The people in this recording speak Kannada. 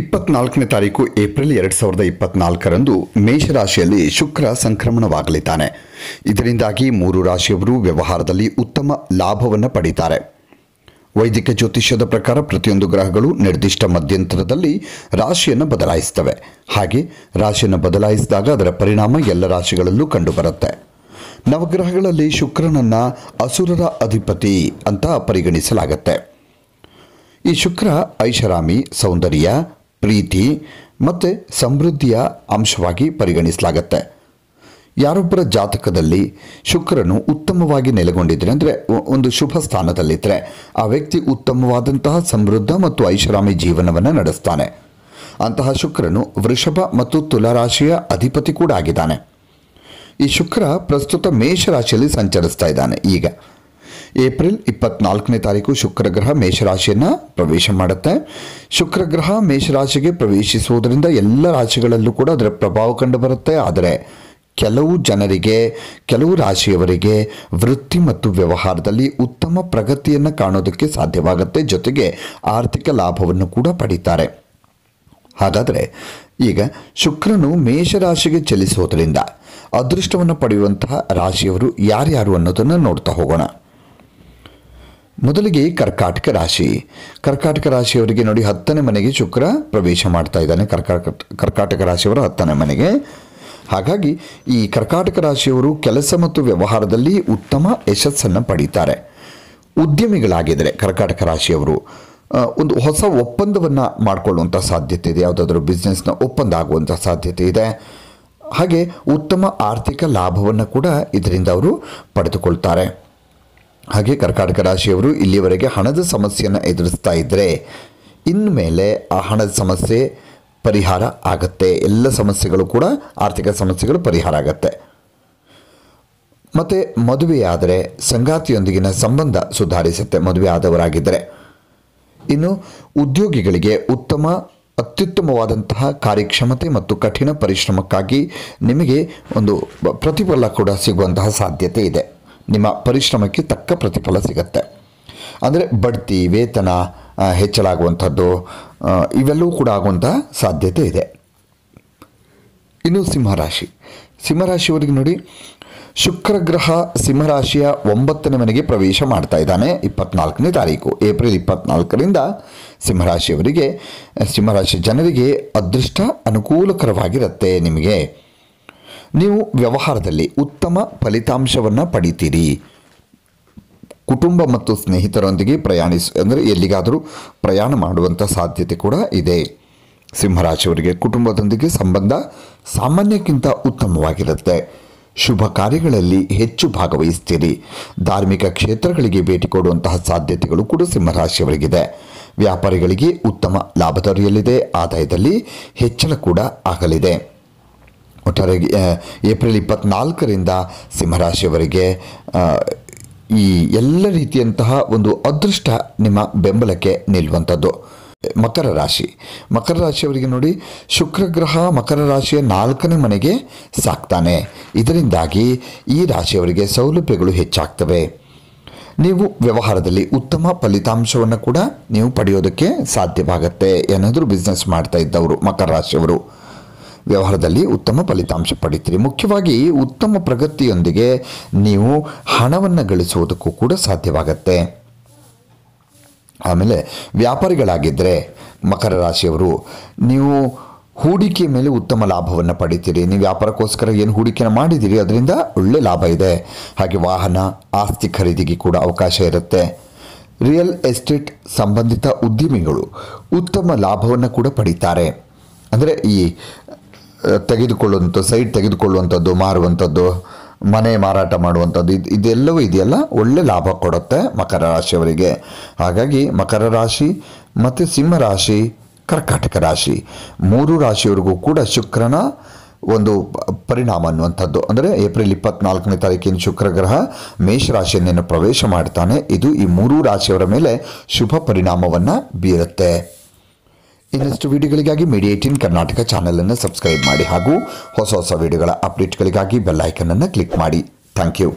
ಇಪ್ಪತ್ನಾಲ್ಕನೇ ತಾರೀಕು ಏಪ್ರಿಲ್ ಎರಡು ಸಾವಿರದ ಇಪ್ಪತ್ನಾಲ್ಕರಂದು ಮೇಷರಾಶಿಯಲ್ಲಿ ಶುಕ್ರ ಸಂಕ್ರಮಣವಾಗಲಿದ್ದಾನೆ ಇದರಿಂದಾಗಿ ಮೂರು ರಾಶಿಯವರು ವ್ಯವಹಾರದಲ್ಲಿ ಉತ್ತಮ ಲಾಭವನ್ನು ಪಡೆಯುತ್ತಾರೆ ವೈದಿಕ ಜ್ಯೋತಿಷ್ಯದ ಪ್ರಕಾರ ಪ್ರತಿಯೊಂದು ಗ್ರಹಗಳು ನಿರ್ದಿಷ್ಟ ಮಧ್ಯಂತರದಲ್ಲಿ ರಾಶಿಯನ್ನು ಬದಲಾಯಿಸ್ತವೆ ಹಾಗೆ ರಾಶಿಯನ್ನು ಬದಲಾಯಿಸಿದಾಗ ಅದರ ಪರಿಣಾಮ ಎಲ್ಲ ರಾಶಿಗಳಲ್ಲೂ ಕಂಡುಬರುತ್ತೆ ನವಗ್ರಹಗಳಲ್ಲಿ ಶುಕ್ರನನ್ನು ಅಸುರರ ಅಧಿಪತಿ ಅಂತ ಪರಿಗಣಿಸಲಾಗುತ್ತೆ ಈ ಶುಕ್ರ ಐಷಾರಾಮಿ ಸೌಂದರ್ಯ ಪ್ರೀತಿ ಮತ್ತು ಸಮೃದ್ಧಿಯ ಅಂಶವಾಗಿ ಪರಿಗಣಿಸಲಾಗತ್ತೆ ಯಾರೊಬ್ಬರ ಜಾತಕದಲ್ಲಿ ಶುಕ್ರನು ಉತ್ತಮವಾಗಿ ನೆಲೆಗೊಂಡಿದ್ದರೆ ಅಂದರೆ ಒಂದು ಶುಭ ಸ್ಥಾನದಲ್ಲಿದ್ದರೆ ಆ ವ್ಯಕ್ತಿ ಉತ್ತಮವಾದಂತಹ ಸಮೃದ್ಧ ಮತ್ತು ಐಷಾರಾಮಿ ಜೀವನವನ್ನು ನಡೆಸ್ತಾನೆ ಅಂತಹ ಶುಕ್ರನು ವೃಷಭ ಮತ್ತು ತುಲಾರಾಶಿಯ ಅಧಿಪತಿ ಕೂಡ ಆಗಿದ್ದಾನೆ ಈ ಶುಕ್ರ ಪ್ರಸ್ತುತ ಮೇಷರಾಶಿಯಲ್ಲಿ ಸಂಚರಿಸ್ತಾ ಇದ್ದಾನೆ ಈಗ ಏಪ್ರಿಲ್ ಇಪ್ಪತ್ನಾಲ್ಕನೇ ತಾರೀಕು ಶುಕ್ರಗ್ರಹ ಮೇಷರಾಶಿಯನ್ನು ಪ್ರವೇಶ ಮಾಡುತ್ತೆ ಶುಕ್ರಗ್ರಹ ಮೇಷರಾಶಿಗೆ ಪ್ರವೇಶಿಸುವುದರಿಂದ ಎಲ್ಲ ರಾಶಿಗಳಲ್ಲೂ ಕೂಡ ಅದರ ಪ್ರಭಾವ ಕಂಡುಬರುತ್ತೆ ಆದರೆ ಕೆಲವು ಜನರಿಗೆ ಕೆಲವು ರಾಶಿಯವರಿಗೆ ವೃತ್ತಿ ಮತ್ತು ವ್ಯವಹಾರದಲ್ಲಿ ಉತ್ತಮ ಪ್ರಗತಿಯನ್ನು ಕಾಣೋದಕ್ಕೆ ಸಾಧ್ಯವಾಗುತ್ತೆ ಜೊತೆಗೆ ಆರ್ಥಿಕ ಲಾಭವನ್ನು ಕೂಡ ಪಡೀತಾರೆ ಹಾಗಾದರೆ ಈಗ ಶುಕ್ರನು ಮೇಷರಾಶಿಗೆ ಚಲಿಸುವುದರಿಂದ ಅದೃಷ್ಟವನ್ನು ಪಡೆಯುವಂತಹ ರಾಶಿಯವರು ಯಾರ್ಯಾರು ಅನ್ನೋದನ್ನು ನೋಡ್ತಾ ಹೋಗೋಣ ಮೊದಲಿಗೆ ಕರ್ಕಾಟಕ ರಾಶಿ ಕರ್ಕಾಟಕ ರಾಶಿಯವರಿಗೆ ನೋಡಿ ಹತ್ತನೇ ಮನೆಗೆ ಶುಕ್ರ ಪ್ರವೇಶ ಮಾಡ್ತಾ ಇದ್ದಾನೆ ಕರ್ಕಾಟಕ ಕರ್ಕಾಟಕ ರಾಶಿಯವರ ಹತ್ತನೇ ಮನೆಗೆ ಹಾಗಾಗಿ ಈ ಕರ್ಕಾಟಕ ರಾಶಿಯವರು ಕೆಲಸ ಮತ್ತು ವ್ಯವಹಾರದಲ್ಲಿ ಉತ್ತಮ ಯಶಸ್ಸನ್ನು ಪಡೀತಾರೆ ಉದ್ಯಮಿಗಳಾಗಿದ್ದರೆ ಕರ್ಕಾಟಕ ರಾಶಿಯವರು ಒಂದು ಹೊಸ ಒಪ್ಪಂದವನ್ನು ಮಾಡಿಕೊಳ್ಳುವಂಥ ಸಾಧ್ಯತೆ ಇದೆ ಯಾವುದಾದ್ರೂ ಬಿಸ್ನೆಸ್ನ ಒಪ್ಪಂದ ಆಗುವಂಥ ಸಾಧ್ಯತೆ ಇದೆ ಹಾಗೆ ಉತ್ತಮ ಆರ್ಥಿಕ ಲಾಭವನ್ನು ಕೂಡ ಇದರಿಂದ ಅವರು ಪಡೆದುಕೊಳ್ತಾರೆ ಹಾಗೆ ಕರ್ಕಾಟಕ ರಾಶಿಯವರು ಇಲ್ಲಿಯವರೆಗೆ ಹಣದ ಸಮಸ್ಯೆಯನ್ನು ಎದುರಿಸ್ತಾ ಇದ್ದರೆ ಇನ್ಮೇಲೆ ಆ ಹಣದ ಸಮಸ್ಯೆ ಪರಿಹಾರ ಆಗತ್ತೆ ಎಲ್ಲ ಸಮಸ್ಯೆಗಳು ಕೂಡ ಆರ್ಥಿಕ ಸಮಸ್ಯೆಗಳು ಪರಿಹಾರ ಆಗತ್ತೆ ಮತ್ತು ಮದುವೆಯಾದರೆ ಸಂಗಾತಿಯೊಂದಿಗಿನ ಸಂಬಂಧ ಸುಧಾರಿಸುತ್ತೆ ಮದುವೆ ಆದವರಾಗಿದ್ದರೆ ಇನ್ನು ಉದ್ಯೋಗಿಗಳಿಗೆ ಉತ್ತಮ ಅತ್ಯುತ್ತಮವಾದಂತಹ ಕಾರ್ಯಕ್ಷಮತೆ ಮತ್ತು ಕಠಿಣ ಪರಿಶ್ರಮಕ್ಕಾಗಿ ನಿಮಗೆ ಒಂದು ಪ್ರತಿಫಲ ಕೂಡ ಸಿಗುವಂತಹ ಸಾಧ್ಯತೆ ಇದೆ ನಿಮ್ಮ ಪರಿಶ್ರಮಕ್ಕೆ ತಕ್ಕ ಪ್ರತಿಫಲ ಸಿಗುತ್ತೆ ಅಂದರೆ ಬಡ್ತಿ ವೇತನ ಹೆಚ್ಚಳಾಗುವಂಥದ್ದು ಇವೆಲ್ಲವೂ ಕೂಡ ಆಗುವಂಥ ಸಾಧ್ಯತೆ ಇದೆ ಇನ್ನು ಸಿಂಹರಾಶಿ ಸಿಂಹರಾಶಿಯವರಿಗೆ ನೋಡಿ ಶುಕ್ರ ಗ್ರಹ ಸಿಂಹರಾಶಿಯ ಒಂಬತ್ತನೇ ಮನೆಗೆ ಪ್ರವೇಶ ಮಾಡ್ತಾ ಇದ್ದಾನೆ ಇಪ್ಪತ್ನಾಲ್ಕನೇ ತಾರೀಕು ಏಪ್ರಿಲ್ ಇಪ್ಪತ್ನಾಲ್ಕರಿಂದ ಸಿಂಹರಾಶಿಯವರಿಗೆ ಸಿಂಹರಾಶಿ ಜನರಿಗೆ ಅದೃಷ್ಟ ಅನುಕೂಲಕರವಾಗಿರುತ್ತೆ ನಿಮಗೆ ನೀವು ವ್ಯವಹಾರದಲ್ಲಿ ಉತ್ತಮ ಫಲಿತಾಂಶವನ್ನು ಪಡಿತೀರಿ ಕುಟುಂಬ ಮತ್ತು ಸ್ನೇಹಿತರೊಂದಿಗೆ ಪ್ರಯಾಣಿಸ ಅಂದರೆ ಎಲ್ಲಿಗಾದರೂ ಪ್ರಯಾಣ ಮಾಡುವಂಥ ಸಾಧ್ಯತೆ ಕೂಡ ಇದೆ ಸಿಂಹರಾಶಿಯವರಿಗೆ ಕುಟುಂಬದೊಂದಿಗೆ ಸಂಬಂಧ ಸಾಮಾನ್ಯಕ್ಕಿಂತ ಉತ್ತಮವಾಗಿರುತ್ತೆ ಶುಭ ಕಾರ್ಯಗಳಲ್ಲಿ ಹೆಚ್ಚು ಭಾಗವಹಿಸ್ತೀರಿ ಧಾರ್ಮಿಕ ಕ್ಷೇತ್ರಗಳಿಗೆ ಭೇಟಿ ಕೊಡುವಂತಹ ಸಾಧ್ಯತೆಗಳು ಕೂಡ ಸಿಂಹರಾಶಿಯವರಿಗಿದೆ ವ್ಯಾಪಾರಿಗಳಿಗೆ ಉತ್ತಮ ಲಾಭ ದೊರೆಯಲಿದೆ ಆದಾಯದಲ್ಲಿ ಹೆಚ್ಚಳ ಕೂಡ ಆಗಲಿದೆ ಒಟ್ಟಾರೆ ಏಪ್ರಿಲ್ ಇಪ್ಪತ್ನಾಲ್ಕರಿಂದ ಸಿಂಹರಾಶಿಯವರಿಗೆ ಈ ಎಲ್ಲ ರೀತಿಯಂತಹ ಒಂದು ಅದೃಷ್ಟ ನಿಮ್ಮ ಬೆಂಬಲಕ್ಕೆ ನಿಲ್ಲುವಂಥದ್ದು ಮಕರ ರಾಶಿ ಮಕರ ರಾಶಿಯವರಿಗೆ ನೋಡಿ ಶುಕ್ರ ಗ್ರಹ ಮಕರ ರಾಶಿಯ ನಾಲ್ಕನೇ ಮನೆಗೆ ಸಾಕ್ತಾನೆ ಇದರಿಂದಾಗಿ ಈ ರಾಶಿಯವರಿಗೆ ಸೌಲಭ್ಯಗಳು ಹೆಚ್ಚಾಗ್ತವೆ ನೀವು ವ್ಯವಹಾರದಲ್ಲಿ ಉತ್ತಮ ಫಲಿತಾಂಶವನ್ನು ಕೂಡ ನೀವು ಪಡೆಯೋದಕ್ಕೆ ಸಾಧ್ಯವಾಗುತ್ತೆ ಏನಾದರೂ ಬಿಸ್ನೆಸ್ ಮಾಡ್ತಾ ಇದ್ದವರು ಮಕರ ರಾಶಿಯವರು ವ್ಯವಹಾರದಲ್ಲಿ ಉತ್ತಮ ಫಲಿತಾಂಶ ಪಡಿತೀರಿ ಮುಖ್ಯವಾಗಿ ಉತ್ತಮ ಪ್ರಗತಿಯೊಂದಿಗೆ ನೀವು ಹಣವನ್ನು ಗಳಿಸುವುದಕ್ಕೂ ಕೂಡ ಸಾಧ್ಯವಾಗತ್ತೆ ಆಮೇಲೆ ವ್ಯಾಪಾರಿಗಳಾಗಿದ್ದರೆ ಮಕರ ರಾಶಿಯವರು ನೀವು ಹೂಡಿಕೆ ಮೇಲೆ ಉತ್ತಮ ಲಾಭವನ್ನು ಪಡಿತೀರಿ ನೀವು ವ್ಯಾಪಾರಕ್ಕೋಸ್ಕರ ಏನು ಹೂಡಿಕೆನ ಮಾಡಿದ್ದೀರಿ ಅದರಿಂದ ಒಳ್ಳೆ ಲಾಭ ಇದೆ ಹಾಗೆ ವಾಹನ ಆಸ್ತಿ ಖರೀದಿಗೆ ಕೂಡ ಅವಕಾಶ ಇರುತ್ತೆ ರಿಯಲ್ ಎಸ್ಟೇಟ್ ಸಂಬಂಧಿತ ಉದ್ಯಮಿಗಳು ಉತ್ತಮ ಲಾಭವನ್ನು ಕೂಡ ಪಡೀತಾರೆ ಅಂದರೆ ಈ ತೆಗೆದುಕೊಳ್ಳುವಂಥ ಸೈಟ್ ತೆಗೆದುಕೊಳ್ಳುವಂಥದ್ದು ಮಾರುವಂಥದ್ದು ಮನೆ ಮಾರಾಟ ಮಾಡುವಂಥದ್ದು ಇದು ಇದೆಲ್ಲವೂ ಇದೆಯಲ್ಲ ಒಳ್ಳೆ ಲಾಭ ಕೊಡುತ್ತೆ ಮಕರ ರಾಶಿಯವರಿಗೆ ಹಾಗಾಗಿ ಮಕರ ರಾಶಿ ಮತ್ತು ಸಿಂಹ ರಾಶಿ ಕರ್ಕಾಟಕ ರಾಶಿ ಮೂರು ರಾಶಿಯವರಿಗೂ ಕೂಡ ಶುಕ್ರನ ಒಂದು ಪರಿಣಾಮ ಅನ್ನುವಂಥದ್ದು ಅಂದರೆ ಏಪ್ರಿಲ್ ಇಪ್ಪತ್ನಾಲ್ಕನೇ ತಾರೀಕಿನ ಶುಕ್ರ ಗ್ರಹ ಮೇಷರಾಶಿಯನ್ನು ಪ್ರವೇಶ ಮಾಡ್ತಾನೆ ಇದು ಈ ಮೂರೂ ರಾಶಿಯವರ ಮೇಲೆ ಶುಭ ಪರಿಣಾಮವನ್ನು ಬೀರುತ್ತೆ ಇನ್ನಷ್ಟು ವಿಡಿಯೋಗಳಿಗಾಗಿ ಮೀಡಿಯಾ ಏಟೀನ್ ಕರ್ನಾಟಕ ಅನ್ನು ಸಬ್ಸ್ಕ್ರೈಬ್ ಮಾಡಿ ಹಾಗೂ ಹೊಸ ಹೊಸ ವಿಡಿಯೋಗಳ ಅಪ್ಡೇಟ್ಗಳಿಗಾಗಿ ಅನ್ನು ಕ್ಲಿಕ್ ಮಾಡಿ ಥ್ಯಾಂಕ್ ಯು